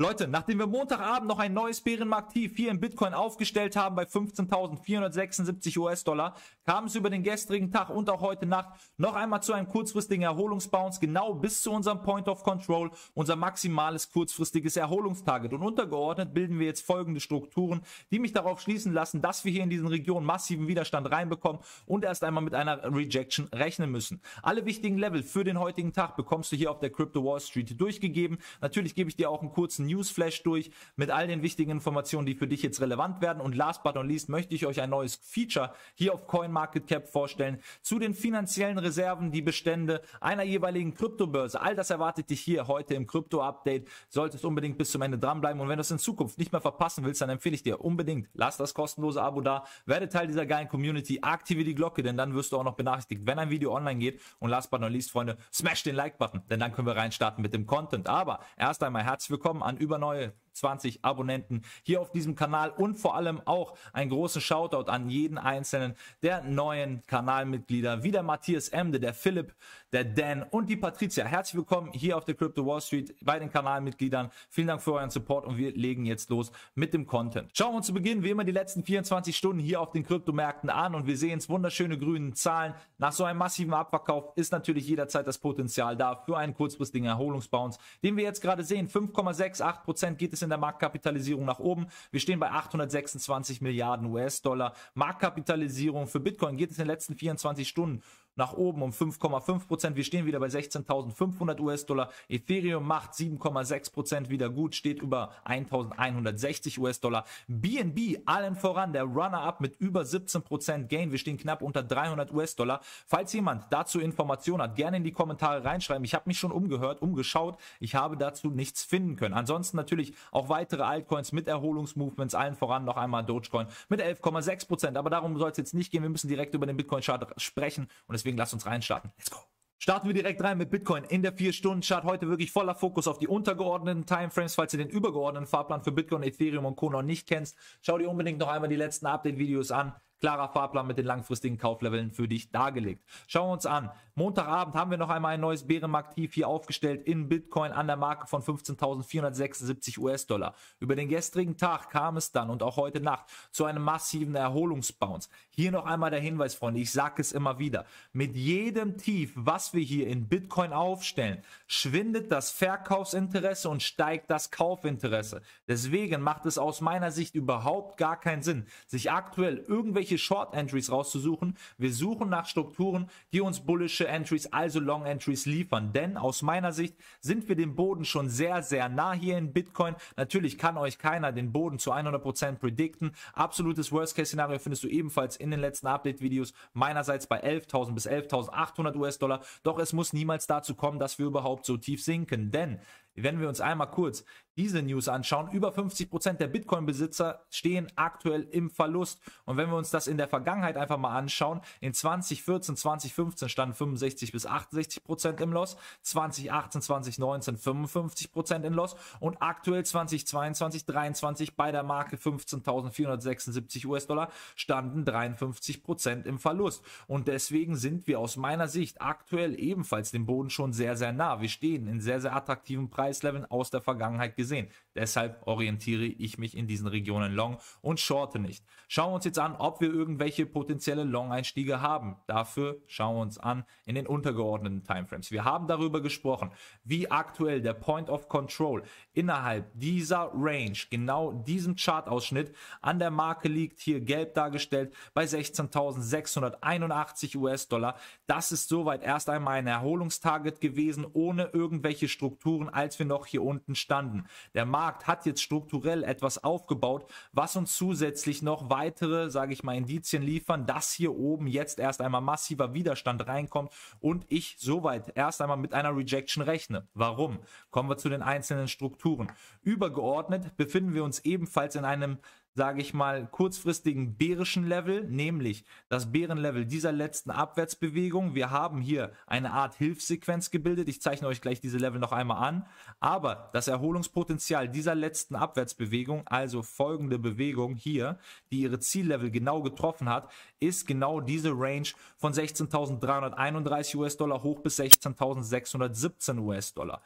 Leute, nachdem wir Montagabend noch ein neues Bärenmarkt-Tief hier in Bitcoin aufgestellt haben bei 15.476 US-Dollar, kam es über den gestrigen Tag und auch heute Nacht noch einmal zu einem kurzfristigen Erholungsbounce, genau bis zu unserem Point of Control, unser maximales kurzfristiges Erholungstarget. Und untergeordnet bilden wir jetzt folgende Strukturen, die mich darauf schließen lassen, dass wir hier in diesen Regionen massiven Widerstand reinbekommen und erst einmal mit einer Rejection rechnen müssen. Alle wichtigen Level für den heutigen Tag bekommst du hier auf der Crypto Wall Street durchgegeben. Natürlich gebe ich dir auch einen kurzen Newsflash durch mit all den wichtigen Informationen, die für dich jetzt relevant werden. Und last but not least möchte ich euch ein neues Feature hier auf CoinMarketCap vorstellen zu den finanziellen Reserven, die Bestände einer jeweiligen Kryptobörse. All das erwartet dich hier heute im Krypto-Update. Solltest unbedingt bis zum Ende dranbleiben. Und wenn du es in Zukunft nicht mehr verpassen willst, dann empfehle ich dir unbedingt, lass das kostenlose Abo da, werde Teil dieser geilen Community, aktiviere die Glocke, denn dann wirst du auch noch benachrichtigt, wenn ein Video online geht. Und last but not least, Freunde, smash den Like-Button, denn dann können wir reinstarten mit dem Content. Aber erst einmal herzlich willkommen an über neue 20 Abonnenten hier auf diesem Kanal und vor allem auch einen großen Shoutout an jeden einzelnen der neuen Kanalmitglieder, wie der Matthias Emde, der Philipp, der Dan und die Patricia. Herzlich willkommen hier auf der Crypto Wall Street bei den Kanalmitgliedern. Vielen Dank für euren Support und wir legen jetzt los mit dem Content. Schauen wir uns zu Beginn wie immer die letzten 24 Stunden hier auf den Kryptomärkten an und wir sehen es wunderschöne grüne Zahlen. Nach so einem massiven Abverkauf ist natürlich jederzeit das Potenzial da für einen kurzfristigen Erholungsbounce, den wir jetzt gerade sehen. 5,68% geht es bisschen in der Marktkapitalisierung nach oben. Wir stehen bei 826 Milliarden US-Dollar. Marktkapitalisierung für Bitcoin geht es in den letzten 24 Stunden nach oben um 5,5 Prozent. Wir stehen wieder bei 16.500 US-Dollar. Ethereum macht 7,6 Prozent wieder gut, steht über 1.160 US-Dollar. BNB allen voran, der Runner-up mit über 17 Prozent Gain. Wir stehen knapp unter 300 US-Dollar. Falls jemand dazu Informationen hat, gerne in die Kommentare reinschreiben. Ich habe mich schon umgehört, umgeschaut. Ich habe dazu nichts finden können. Ansonsten natürlich auch weitere Altcoins mit Erholungsmovements, allen voran noch einmal Dogecoin mit 11,6 Prozent. Aber darum soll es jetzt nicht gehen. Wir müssen direkt über den Bitcoin-Chart sprechen und deswegen Deswegen lasst uns reinstarten. Let's go. Starten wir direkt rein mit Bitcoin in der 4-Stunden-Chart. Heute wirklich voller Fokus auf die untergeordneten Timeframes. Falls du den übergeordneten Fahrplan für Bitcoin, Ethereum und Co. noch nicht kennst, schau dir unbedingt noch einmal die letzten Update-Videos an klarer Fahrplan mit den langfristigen Kaufleveln für dich dargelegt. Schauen wir uns an. Montagabend haben wir noch einmal ein neues Bärenmarkt-Tief hier aufgestellt in Bitcoin an der Marke von 15.476 US-Dollar. Über den gestrigen Tag kam es dann und auch heute Nacht zu einem massiven Erholungsbounce. Hier noch einmal der Hinweis, Freunde, ich sage es immer wieder. Mit jedem Tief, was wir hier in Bitcoin aufstellen, schwindet das Verkaufsinteresse und steigt das Kaufinteresse. Deswegen macht es aus meiner Sicht überhaupt gar keinen Sinn, sich aktuell irgendwelche irgendwelche Short Entries rauszusuchen. Wir suchen nach Strukturen, die uns bullische Entries, also Long Entries liefern. Denn aus meiner Sicht sind wir dem Boden schon sehr, sehr nah hier in Bitcoin. Natürlich kann euch keiner den Boden zu 100% predikten. Absolutes Worst-Case-Szenario findest du ebenfalls in den letzten Update-Videos meinerseits bei 11.000 bis 11.800 US-Dollar. Doch es muss niemals dazu kommen, dass wir überhaupt so tief sinken. Denn wenn wir uns einmal kurz diese News anschauen, über 50% Prozent der Bitcoin-Besitzer stehen aktuell im Verlust. Und wenn wir uns das in der Vergangenheit einfach mal anschauen, in 2014, 2015 standen 65 bis 68% Prozent im Loss, 2018, 2019 55% Prozent im Loss und aktuell 2022, 2023 bei der Marke 15.476 US-Dollar standen 53% Prozent im Verlust. Und deswegen sind wir aus meiner Sicht aktuell ebenfalls dem Boden schon sehr, sehr nah. Wir stehen in sehr, sehr attraktiven Preisen Preisleveln aus der Vergangenheit gesehen. Deshalb orientiere ich mich in diesen Regionen long und shorte nicht. Schauen wir uns jetzt an, ob wir irgendwelche potenzielle Long-Einstiege haben. Dafür schauen wir uns an in den untergeordneten Timeframes. Wir haben darüber gesprochen, wie aktuell der Point of Control innerhalb dieser Range, genau diesem Chartausschnitt, an der Marke liegt, hier gelb dargestellt, bei 16.681 US-Dollar. Das ist soweit erst einmal ein Erholungstarget gewesen, ohne irgendwelche Strukturen als als wir noch hier unten standen. Der Markt hat jetzt strukturell etwas aufgebaut, was uns zusätzlich noch weitere, sage ich mal, Indizien liefern, dass hier oben jetzt erst einmal massiver Widerstand reinkommt und ich soweit erst einmal mit einer Rejection rechne. Warum? Kommen wir zu den einzelnen Strukturen. Übergeordnet befinden wir uns ebenfalls in einem sage ich mal, kurzfristigen bärischen Level, nämlich das Bärenlevel dieser letzten Abwärtsbewegung. Wir haben hier eine Art Hilfssequenz gebildet. Ich zeichne euch gleich diese Level noch einmal an. Aber das Erholungspotenzial dieser letzten Abwärtsbewegung, also folgende Bewegung hier, die ihre Ziellevel genau getroffen hat, ist genau diese Range von 16.331 US-Dollar hoch bis 16.617 US-Dollar.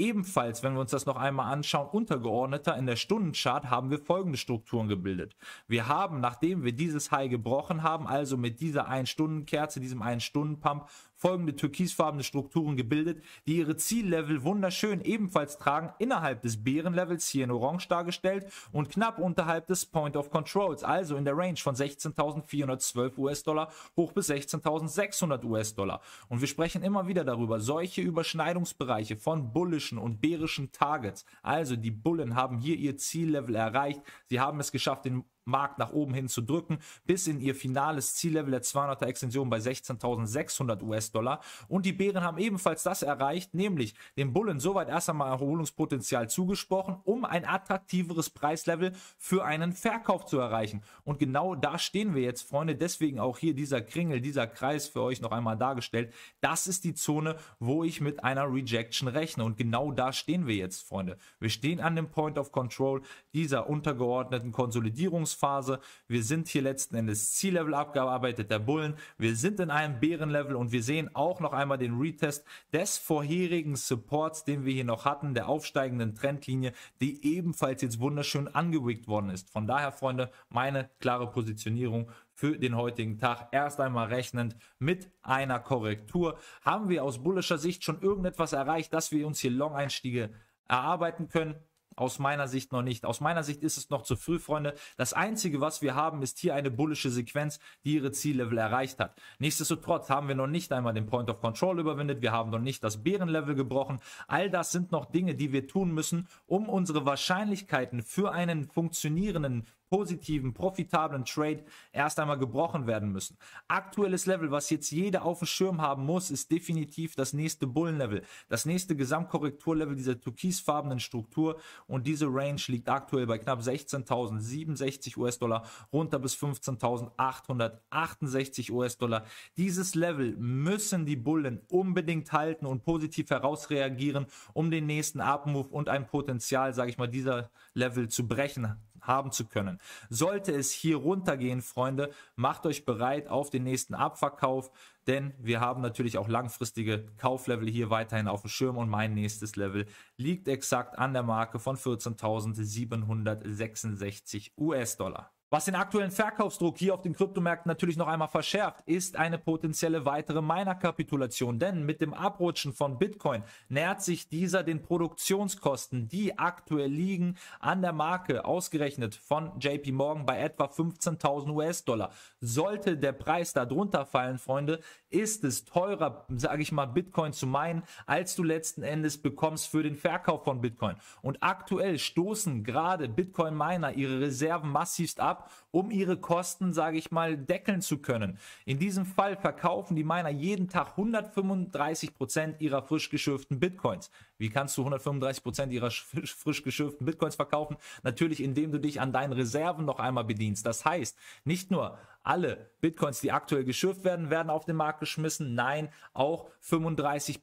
Ebenfalls, wenn wir uns das noch einmal anschauen, untergeordneter in der Stundenchart haben wir folgende Strukturen gebildet. Wir haben, nachdem wir dieses High gebrochen haben, also mit dieser 1-Stunden-Kerze, diesem 1-Stunden-Pump folgende türkisfarbene Strukturen gebildet, die ihre Ziellevel wunderschön ebenfalls tragen, innerhalb des Bärenlevels hier in Orange dargestellt und knapp unterhalb des Point of Controls, also in der Range von 16.412 US-Dollar hoch bis 16.600 US-Dollar. Und wir sprechen immer wieder darüber, solche Überschneidungsbereiche von bullischen und bärischen Targets, also die Bullen haben hier ihr Ziellevel erreicht, sie haben es geschafft, den Markt nach oben hin zu drücken, bis in ihr finales Ziellevel der 200er Extension bei 16.600 US-Dollar. Und die Bären haben ebenfalls das erreicht, nämlich den Bullen soweit erst einmal Erholungspotenzial zugesprochen, um ein attraktiveres Preislevel für einen Verkauf zu erreichen. Und genau da stehen wir jetzt, Freunde. Deswegen auch hier dieser Kringel, dieser Kreis für euch noch einmal dargestellt. Das ist die Zone, wo ich mit einer Rejection rechne. Und genau da stehen wir jetzt, Freunde. Wir stehen an dem Point of Control dieser untergeordneten Konsolidierungsphase Erkundungsphase. Wir sind hier letzten Endes Ziellevel abgearbeitet der Bullen. Wir sind in einem Bärenlevel und wir sehen auch noch einmal den Retest des vorherigen Supports, den wir hier noch hatten, der aufsteigenden Trendlinie, die ebenfalls jetzt wunderschön angewickt worden ist. Von daher, Freunde, meine klare Positionierung für den heutigen Tag. Erst einmal rechnend mit einer Korrektur. Haben wir aus bullischer Sicht schon irgendetwas erreicht, dass wir uns hier Long-Einstiege erarbeiten können? Aus meiner Sicht noch nicht. Aus meiner Sicht ist es noch zu früh, Freunde. Das Einzige, was wir haben, ist hier eine bullische Sequenz, die ihre Ziellevel erreicht hat. Nichtsdestotrotz haben wir noch nicht einmal den Point of Control überwindet. Wir haben noch nicht das Bärenlevel gebrochen. All das sind noch Dinge, die wir tun müssen, um unsere Wahrscheinlichkeiten für einen funktionierenden positiven, profitablen Trade erst einmal gebrochen werden müssen. Aktuelles Level, was jetzt jeder auf dem Schirm haben muss, ist definitiv das nächste Bullenlevel, das nächste Gesamtkorrekturlevel dieser türkisfarbenen Struktur und diese Range liegt aktuell bei knapp 16.067 US-Dollar runter bis 15.868 US-Dollar. Dieses Level müssen die Bullen unbedingt halten und positiv herausreagieren, um den nächsten Up-Move und ein Potenzial, sage ich mal, dieser Level zu brechen haben zu können. Sollte es hier runtergehen, Freunde, macht euch bereit auf den nächsten Abverkauf, denn wir haben natürlich auch langfristige Kauflevel hier weiterhin auf dem Schirm und mein nächstes Level liegt exakt an der Marke von 14.766 US-Dollar. Was den aktuellen Verkaufsdruck hier auf den Kryptomärkten natürlich noch einmal verschärft, ist eine potenzielle weitere Miner-Kapitulation. Denn mit dem Abrutschen von Bitcoin nähert sich dieser den Produktionskosten, die aktuell liegen an der Marke, ausgerechnet von JP Morgan bei etwa 15.000 US-Dollar. Sollte der Preis da drunter fallen, Freunde, ist es teurer, sage ich mal, Bitcoin zu meinen, als du letzten Endes bekommst für den Verkauf von Bitcoin. Und aktuell stoßen gerade Bitcoin-Miner ihre Reserven massivst ab ab, um ihre Kosten, sage ich mal, deckeln zu können. In diesem Fall verkaufen die Miner jeden Tag 135% Prozent ihrer frisch geschürften Bitcoins. Wie kannst du 135% ihrer frisch, frisch geschürften Bitcoins verkaufen? Natürlich, indem du dich an deinen Reserven noch einmal bedienst. Das heißt, nicht nur alle Bitcoins, die aktuell geschürft werden, werden auf den Markt geschmissen. Nein, auch 35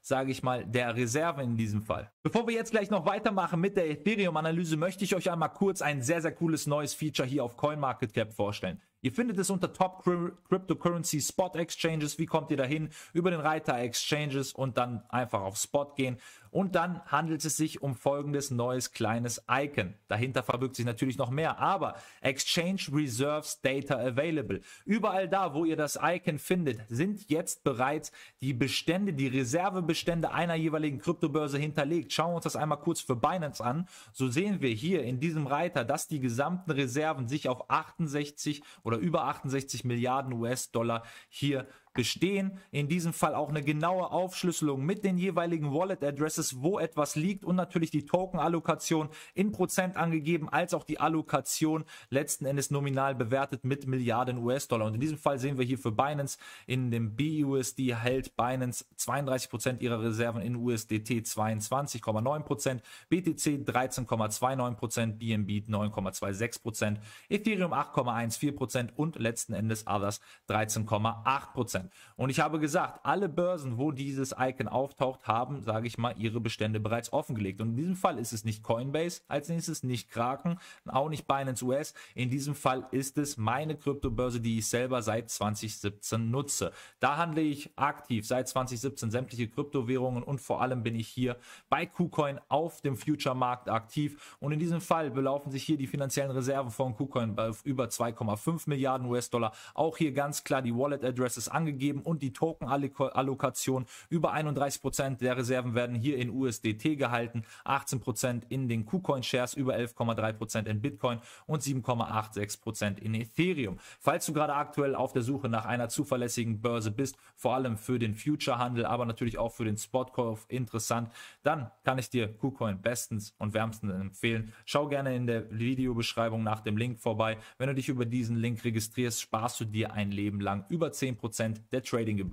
sage ich mal, der Reserve in diesem Fall. Bevor wir jetzt gleich noch weitermachen mit der Ethereum-Analyse, möchte ich euch einmal kurz ein sehr, sehr cooles neues Feature hier auf CoinMarketCap vorstellen. Ihr findet es unter Top Cryptocurrency Spot Exchanges. Wie kommt ihr dahin? Über den Reiter Exchanges und dann einfach auf Spot gehen. Und dann handelt es sich um folgendes neues kleines Icon. Dahinter verbirgt sich natürlich noch mehr, aber Exchange Reserves Data Available. Überall da, wo ihr das Icon findet, sind jetzt bereits die Bestände, die Reservebestände einer jeweiligen Kryptobörse hinterlegt. Schauen wir uns das einmal kurz für Binance an. So sehen wir hier in diesem Reiter, dass die gesamten Reserven sich auf 68 oder über 68 Milliarden US-Dollar hier bestehen. In diesem Fall auch eine genaue Aufschlüsselung mit den jeweiligen Wallet Addresses, wo etwas liegt und natürlich die Token Allokation in Prozent angegeben, als auch die Allokation letzten Endes nominal bewertet mit Milliarden US-Dollar. Und in diesem Fall sehen wir hier für Binance in dem BUSD hält Binance 32 Prozent ihrer Reserven in USDT 22,9 Prozent, BTC 13,29 Prozent, BNB 9,26 Prozent, Ethereum 8,14 Prozent und letzten Endes Others 13,8 Prozent. Und ich habe gesagt, alle Börsen, wo dieses Icon auftaucht, haben, sage ich mal, ihre Bestände bereits offengelegt. Und in diesem Fall ist es nicht Coinbase, als nächstes nicht Kraken, auch nicht Binance US. In diesem Fall ist es meine Kryptobörse, die ich selber seit 2017 nutze. Da handle ich aktiv seit 2017 sämtliche Kryptowährungen und vor allem bin ich hier bei KuCoin auf dem Future-Markt aktiv. Und in diesem Fall belaufen sich hier die finanziellen Reserven von KuCoin bei über 2,5 Milliarden US-Dollar. Auch hier ganz klar die Wallet-Addresses angegeben angegeben und die Token-Allokation. Über 31% Prozent der Reserven werden hier in USDT gehalten, 18% Prozent in den KuCoin-Shares, über 11,3% Prozent in Bitcoin und 7,86% Prozent in Ethereum. Falls du gerade aktuell auf der Suche nach einer zuverlässigen Börse bist, vor allem für den Future-Handel, aber natürlich auch für den Spotkauf interessant, dann kann ich dir KuCoin bestens und wärmstens empfehlen. Schau gerne in der Videobeschreibung nach dem Link vorbei. Wenn du dich über diesen Link registrierst, sparst du dir ein Leben lang über 10% Prozent that they're trading a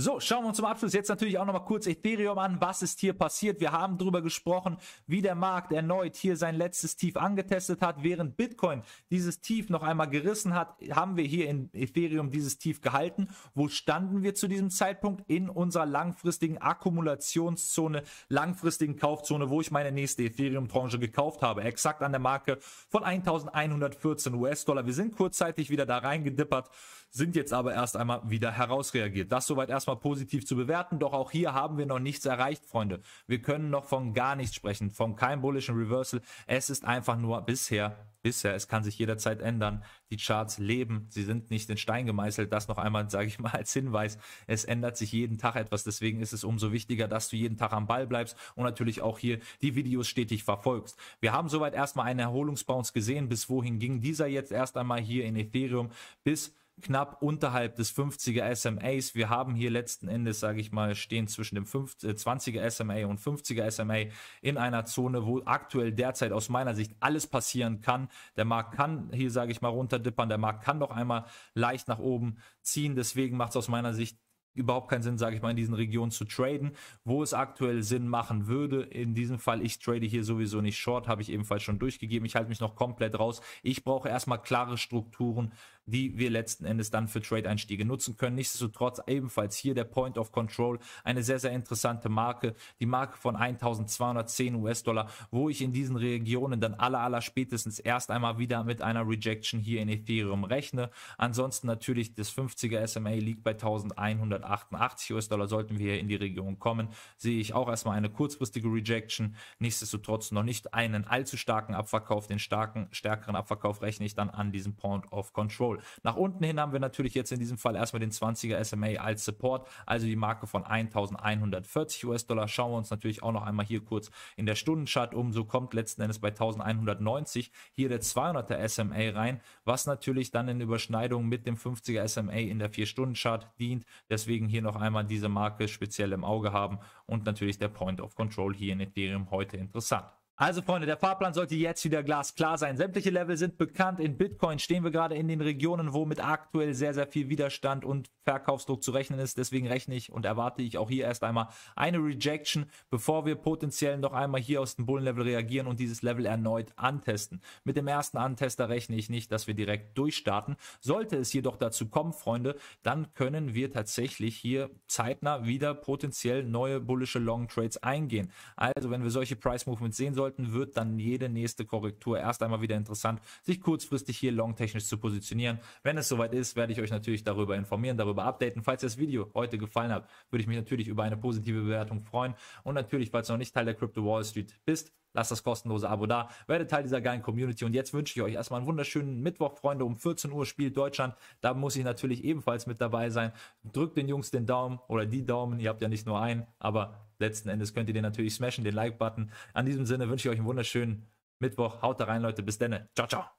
So, schauen wir uns zum Abschluss jetzt natürlich auch nochmal kurz Ethereum an. Was ist hier passiert? Wir haben darüber gesprochen, wie der Markt erneut hier sein letztes Tief angetestet hat. Während Bitcoin dieses Tief noch einmal gerissen hat, haben wir hier in Ethereum dieses Tief gehalten. Wo standen wir zu diesem Zeitpunkt? In unserer langfristigen Akkumulationszone, langfristigen Kaufzone, wo ich meine nächste Ethereum-Tranche gekauft habe. Exakt an der Marke von 1114 US-Dollar. Wir sind kurzzeitig wieder da reingedippert, sind jetzt aber erst einmal wieder herausreagiert. Das soweit erstmal zwar positiv zu bewerten, doch auch hier haben wir noch nichts erreicht, Freunde. Wir können noch von gar nichts sprechen, von keinem bullischen Reversal. Es ist einfach nur bisher, bisher, es kann sich jederzeit ändern. Die Charts leben, sie sind nicht in Stein gemeißelt. Das noch einmal, sage ich mal, als Hinweis. Es ändert sich jeden Tag etwas, deswegen ist es umso wichtiger, dass du jeden Tag am Ball bleibst und natürlich auch hier die Videos stetig verfolgst. Wir haben soweit erstmal einen Erholungsbounce gesehen. Bis wohin ging dieser jetzt erst einmal hier in Ethereum? Bis knapp unterhalb des 50er SMAs. Wir haben hier letzten Endes, sage ich mal, stehen zwischen dem 50, 20er SMA und 50er SMA in einer Zone, wo aktuell derzeit aus meiner Sicht alles passieren kann. Der Markt kann hier, sage ich mal, runterdippern. Der Markt kann doch einmal leicht nach oben ziehen. Deswegen macht es aus meiner Sicht überhaupt keinen Sinn, sage ich mal, in diesen Regionen zu traden. Wo es aktuell Sinn machen würde, in diesem Fall, ich trade hier sowieso nicht short, habe ich ebenfalls schon durchgegeben. Ich halte mich noch komplett raus. Ich brauche erstmal klare Strukturen, die wir letzten Endes dann für Trade-Einstiege nutzen können. Nichtsdestotrotz ebenfalls hier der Point of Control, eine sehr, sehr interessante Marke, die Marke von 1210 US-Dollar, wo ich in diesen Regionen dann aller, aller spätestens erst einmal wieder mit einer Rejection hier in Ethereum rechne. Ansonsten natürlich das 50er SMA liegt bei 1188 US-Dollar, sollten wir hier in die Region kommen, sehe ich auch erstmal eine kurzfristige Rejection, nichtsdestotrotz noch nicht einen allzu starken Abverkauf, den starken, stärkeren Abverkauf rechne ich dann an diesem Point of Control nach unten hin haben wir natürlich jetzt in diesem Fall erstmal den 20er SMA als Support, also die Marke von 1140 US-Dollar. Schauen wir uns natürlich auch noch einmal hier kurz in der Stundenchart um. So kommt letzten Endes bei 1190 hier der 200er SMA rein, was natürlich dann in Überschneidung mit dem 50er SMA in der 4-Stunden-Chart dient. Deswegen hier noch einmal diese Marke speziell im Auge haben und natürlich der Point of Control hier in Ethereum heute interessant. Also Freunde, der Fahrplan sollte jetzt wieder glasklar sein. Sämtliche Level sind bekannt. In Bitcoin stehen wir gerade in den Regionen, wo mit aktuell sehr, sehr viel Widerstand und Verkaufsdruck zu rechnen ist. Deswegen rechne ich und erwarte ich auch hier erst einmal eine Rejection, bevor wir potenziell noch einmal hier aus dem Bullenlevel reagieren und dieses Level erneut antesten. Mit dem ersten Antester rechne ich nicht, dass wir direkt durchstarten. Sollte es jedoch dazu kommen, Freunde, dann können wir tatsächlich hier zeitnah wieder potenziell neue bullische Long Trades eingehen. Also wenn wir solche Price Movements sehen sollten, sollten, wird dann jede nächste Korrektur erst einmal wieder interessant, sich kurzfristig hier longtechnisch zu positionieren. Wenn es soweit ist, werde ich euch natürlich darüber informieren, darüber updaten. Falls das Video heute gefallen hat, würde ich mich natürlich über eine positive Bewertung freuen. Und natürlich, falls du noch nicht Teil der Crypto Wall Street bist, Lasst das kostenlose Abo da, werdet Teil dieser geilen Community und jetzt wünsche ich euch erstmal einen wunderschönen Mittwoch, Freunde. Um 14 Uhr spielt Deutschland, da muss ich natürlich ebenfalls mit dabei sein. Drückt den Jungs den Daumen oder die Daumen, ihr habt ja nicht nur einen, aber letzten Endes könnt ihr den natürlich smashen, den Like-Button. An diesem Sinne wünsche ich euch einen wunderschönen Mittwoch. Haut da rein, Leute. Bis dann. Ciao, ciao.